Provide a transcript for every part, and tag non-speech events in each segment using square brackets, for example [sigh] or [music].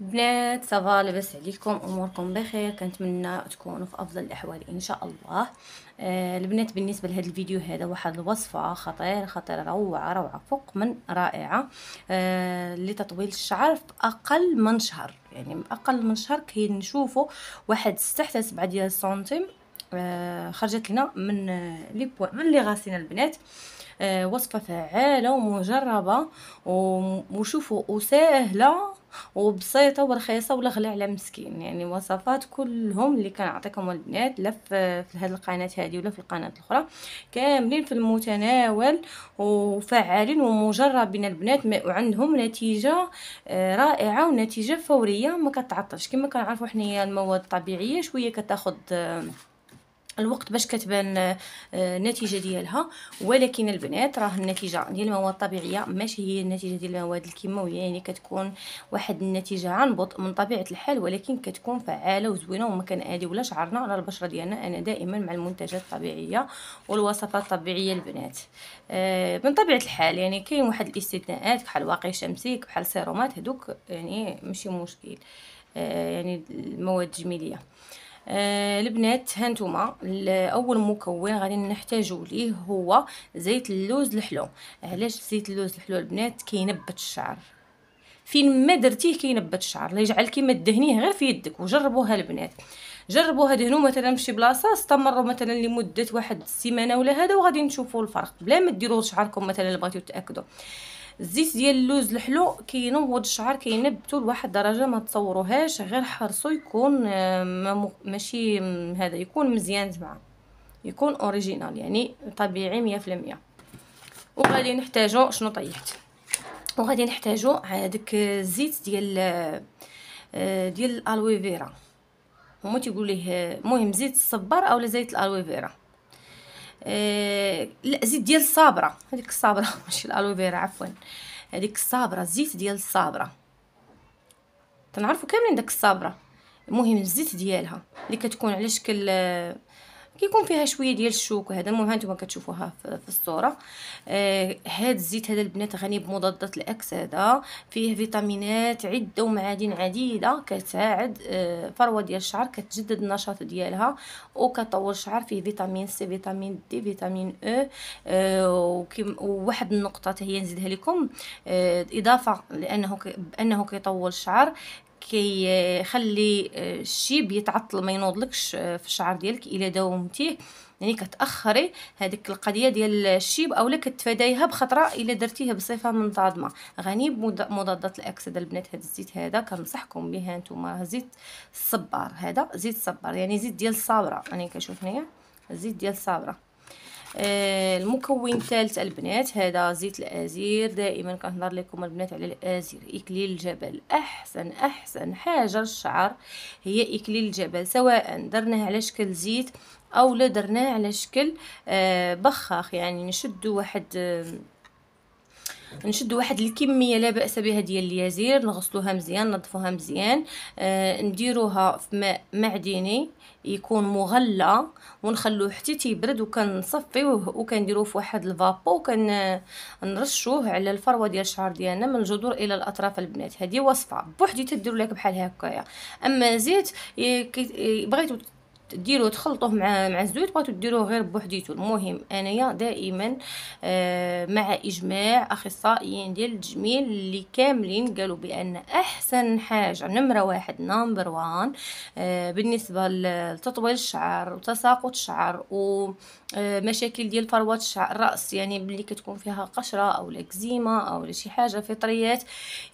بنات صافا لاباس عليكم اموركم بخير كنتمنى تكونوا في افضل الاحوال ان شاء الله آه البنات بالنسبه لهذا الفيديو هذا واحد الوصفه خطير خطيره روعه روعه فوق من رائعه آه لتطويل الشعر في اقل من شهر يعني اقل من شهر كنشوفوا واحد 6 حتى 7 ديال السنتيم آه خرجت لنا من لي من لي غاسين البنات آه وصفه فعاله ومجربه وشوفوا وسهله وبسيطه ورخيصه ولا غلا على مسكين يعني وصفات كلهم اللي كنعطيكم البنات لا في هذه القناه هذه ولا في القناه الاخرى كاملين في المتناول وفعالين ومجربين البنات وعندهم نتيجه آه، رائعه ونتيجه فوريه ما كتعطلش كما كنعرفوا حنايا المواد الطبيعيه شويه كتاخذ آه، الوقت باش كتبان آه، النتيجه ديالها ولكن البنات راه النتيجه ديال المواد الطبيعيه ماشي هي النتيجه ديال المواد الكيماويه يعني كتكون واحد النتيجه عن بطء من طبيعه الحال ولكن كتكون فعاله وزوينه وما ولا شعرنا على البشره ديالنا انا دائما مع المنتجات الطبيعيه والوصفات الطبيعيه البنات آه، من طبيعه الحال يعني كاين واحد الاستثناءات بحال واقي شمسي بحال سيرومات هذوك يعني ماشي مشكل آه، يعني المواد التجميليه البنات آه، هانتوما اول مكون غادي نحتاجو ليه هو زيت اللوز الحلو علاش زيت اللوز الحلو البنات كينبت الشعر فين ما درتيه كينبت الشعر لا يجعل كيما دهنيه غير في يدك وجربوها البنات جربوها دهنو مثلا في شي بلاصه استمروا مثلا لمده واحد السيمانه ولا هذا وغادي نشوفوا الفرق بلا ما ديروا شعركم مثلا اللي بغيتو تاكدوا الزيت ديال اللوز الحلو كينوض الشعر كينبتو لواحد الدرجه ما تصوروهاش غير حرصو يكون آه، ماشي هذا يكون مزيان زعما يكون اوريجينال يعني طبيعي مية المية وغادي نحتاجو شنو طيحت وغادي نحتاجو هذاك الزيت ديال آه، ديال الالوي فيرا هما تيقول ليه المهم آه، زيت الصبار اولا زيت الالوي فيرا آه لا زيت ديال الصابره هذيك الصابره [laughs] ماشي الالوفيرا عفوا هذيك الصابره زيت ديال الصابره تنعرفوا كاملين داك الصابره المهم الزيت ديالها اللي كتكون على شكل آه كيكون فيها شويه ديال الشوك وهذا المهم هانتوما كتشوفوها في الصوره آه هاد الزيت هذا البنات غني بمضادات الاكسده فيه فيتامينات عده ومعادن عديده كتساعد آه، فروه ديال الشعر كتجدد النشاط ديالها وكطول الشعر فيه فيتامين سي فيتامين دي فيتامين او آه وواحد النقطه حتى هي نزيدها لكم آه اضافه لانه انه كيطول الشعر كي آه، خلي آه، الشيب يتعطل ما ينوضلكش آه، في الشعر ديالك الى داومتيه يعني كتاخري هذيك القضيه ديال الشيب اولا كتفاديها بخطره الا درتيها بصفه منتظمه غني بمضادات الاكسده البنات هذا الزيت هذا كنصحكم به نتوما زيت الصبار هذا زيت الصبار يعني زيت ديال الصابره انا يعني كنشوف هنايا زيت ديال الصابره آه، المكون الثالث البنات هذا زيت الازير دائما كنهضر لكم البنات على الازير اكليل الجبل احسن احسن حاجه للشعر هي اكليل الجبل سواء درناه على شكل زيت او لا درناه على شكل آه، بخاخ يعني نشدو واحد نشد واحد الكميه لا باس بها ديال اليازير نغسلوها مزيان نظفوها مزيان آه نديروها في ماء معدني يكون مغلى ونخلوه حتى تيبرد وكنصفيوه وكنديروه في واحد الفابو وكنرشوه على الفروه ديال الشعر ديالنا من الجذور الى الاطراف البنات هذه وصفه بوحدي تديروا لك بحال هكايا اما زيت بغيتو ديروه تخلطوه مع مع الزيت بغيتو ديروه غير بوحديتو المهم انايا دائما آه، مع اجماع اخصائيين ديال التجميل اللي كاملين قالوا بان احسن حاجه نمره واحد نمبر وان آه، بالنسبه لتطويل الشعر وتساقط الشعر ومشاكل آه، ديال فروه الشعر الراس يعني ملي كتكون فيها قشره او الاكزيما او شي حاجه فطريات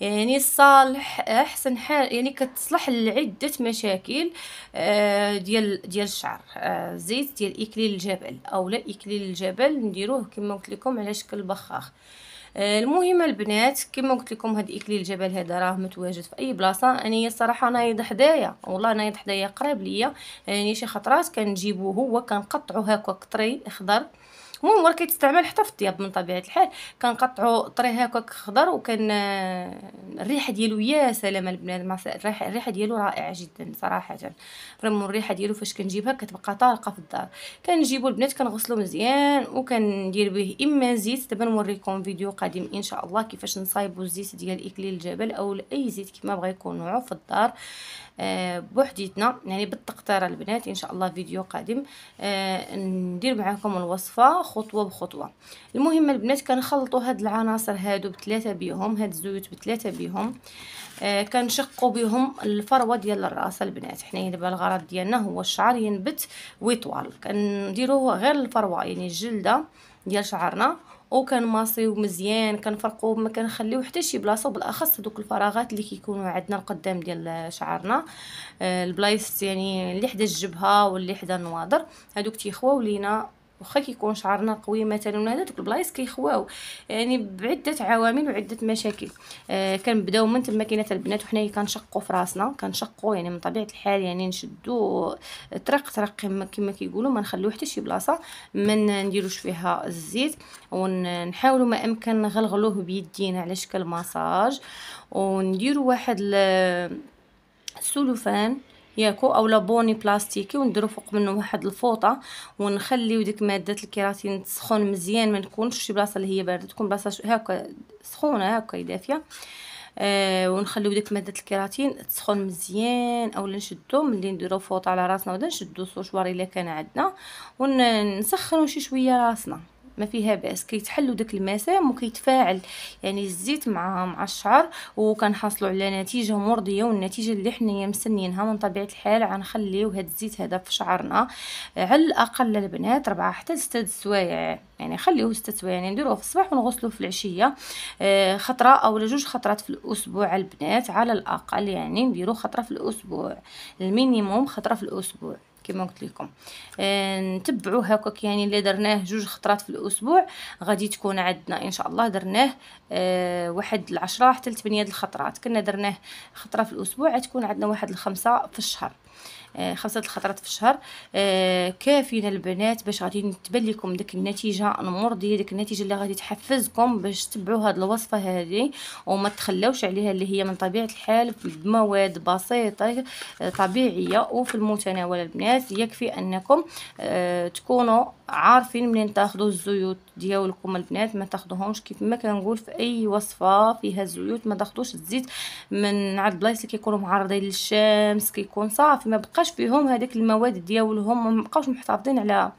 يعني الصالح احسن حاجه يعني كتصلح لعده مشاكل ديال ديال الشعر آه زيت ديال اكليل الجبل او لا اكليل الجبل نديروه كما قلت لكم على شكل بخاخ آه المهم البنات كما قلت لكم هاد اكليل الجبل هذا راه متواجد في اي بلاصه انايا الصراحه نايض حدايا والله نايض حدايا قريب ليا يعني شي خطرات كنجيبوه هو كنقطعو هكا قطري اخضر المهم ولكن كيتستعمل حتى في الطياب من طبيعه الحال كنقطعوا طري هكاك خضر وكان آه، الريحه ديالو يا سلام البنات الريحه ديالو رائعه جدا صراحه فريمون الريحه ديالو فاش كنجيبها كتبقى طالقه في الدار كنجيبو البنات كنغسلو مزيان وكندير به اما زيت دابا نوريكم فيديو قادم ان شاء الله كيفاش نصايبو الزيت ديال اكليل الجبل او اي زيت كما بغى يكون نوعو في الدار آه، بوحديتنا يعني بالتقطيره البنات ان شاء الله فيديو قادم آه، ندير معكم الوصفه خطوه بخطوه المهم البنات كنخلطوا هاد العناصر هادو بثلاثه بيهم هاد الزيوت بثلاثه بيهم آه كنشقوا بهم الفروه ديال الراس البنات حنايا دابا الغرض ديالنا هو الشعر ينبت ويطوال كنديروه غير الفروه يعني الجلده ديال شعرنا وكنماصيو مزيان كنفرقو ما كنخليو حتى شي بلاصه وبالاخص هذوك الفراغات اللي كيكونوا عندنا القدام ديال شعرنا آه، البلايص يعني اللي حدا الجبهه واللي حدا النواضر هادوك تيخواو لينا واخا كيكون شعرنا قوي مثلا ولا هذوك البلايص كيخواو يعني بعده عوامل وعده مشاكل آه كنبداو من تما كاينه البنات وحنايا كنشقوا في راسنا كنشقوا يعني من طبيعه الحال يعني نشدو طريق طريق كما كما كيقولوا ما نخليو حتى شي بلاصه ما نديروش فيها الزيت ونحاولوا ما امكن نغلغلوه بيدينا على شكل مساج ونديروا واحد السلوفان ياكو اولا بوني بلاستيكي ونديرو فوق منه واحد الفوطه ونخليو ديك ماده الكيراتين تسخن مزيان ما نكونش شي بلاصه اللي هي بارده تكون بلاصه هكا سخونه هكا دافيه آه ونخليو ديك ماده الكيراتين تسخن مزيان اولا نشدو ملي نديرو فوطه على راسنا ونشدو نشدو السوشوار الا كان عندنا ونسخنو شي شويه راسنا ما فيها باس كيتحلوا داك المسام وكيتفاعل يعني الزيت مع مع الشعر وكنحصلوا على نتيجه مرضيه والنتيجه اللي حنايا مسنينها من طبيعه الحال غنخليو هاد الزيت هذا في شعرنا على الاقل البنات ربعة حتى ستة سوايع يعني خليوه ستة سوايع يعني نديروه في الصباح ونغسلوه في العشيه آه خطره او جوج خطرات في الاسبوع البنات على الاقل يعني نديرو خطره في الاسبوع المينيموم خطره في الاسبوع كما قلت لكم آه، نتبعوا هكاك يعني اللي درناه جوج خطرات في الاسبوع غادي تكون عندنا ان شاء الله درناه آه، واحد العشرة حتى لثمانية الخطرات كنا درناه خطرة في الاسبوع تكون عندنا واحد الخمسة في الشهر آه، خمسة الخطرات في الشهر آه، كافيين البنات باش غادي تبان لكم ديك النتيجه المرضيه ديك النتيجه اللي غادي تحفزكم باش تبعوا هاد الوصفه هذه وما تخلوش عليها اللي هي من طبيعه الحال بمواد بسيطه آه، طبيعيه وفي المتناول البنات يكفي انكم تكونوا عارفين منين تاخذوا الزيوت ديالكم البنات ما تاخذوهمش كيف ما كنقول في اي وصفه فيها الزيوت ما تاخذوش الزيت من عند البلايص اللي كيكونوا معرضين للشمس كيكون صافي ما بقاش فيهم هذيك المواد ديالهم ما بقاوش محتفظين على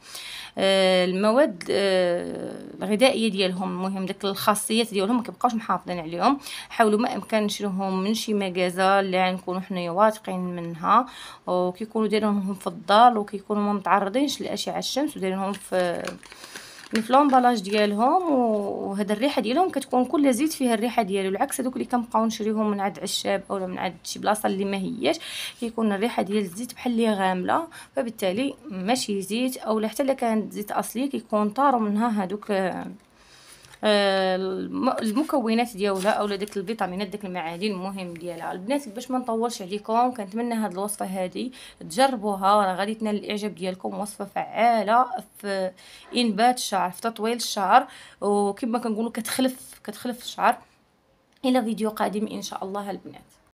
آه، المواد آه، الغذائيه ديالهم المهم داك الخاصيات ديالهم ما كيبقاوش محافظين عليهم حاولوا ما امكن نشروهم من شي مغازه اللي غنكونوا حنايا واثقين منها وكيكونوا دايرينهم في الدار وكيكونوا ما متعرضينش لاشعه الشمس ودايرينهم في من فلومبالاج ديالهم وهذا الريحه ديالهم كتكون كل زيت فيها الريحه ديالو العكس هذوك اللي كنبقاو نشريهم من عند عشاب اولا من عند شي بلاصه اللي ما هياش كيكون الريحه ديال الزيت بحال اللي غامله فبالتالي ماشي زيت اولا حتى الا كان زيت اصلي كيكون طاروا منها هذوك آه، المكونات ديالها اولا ديك الفيتامينات ديك المعادن المهم ديالها البنات باش ما نطولش عليكم كنتمنى هاد الوصفه هذه تجربوها راه غادي تنال الاعجاب ديالكم وصفه فعاله في انبات الشعر في تطويل الشعر وكما كنقولوا كتخلف كتخلف الشعر الى فيديو قادم ان شاء الله البنات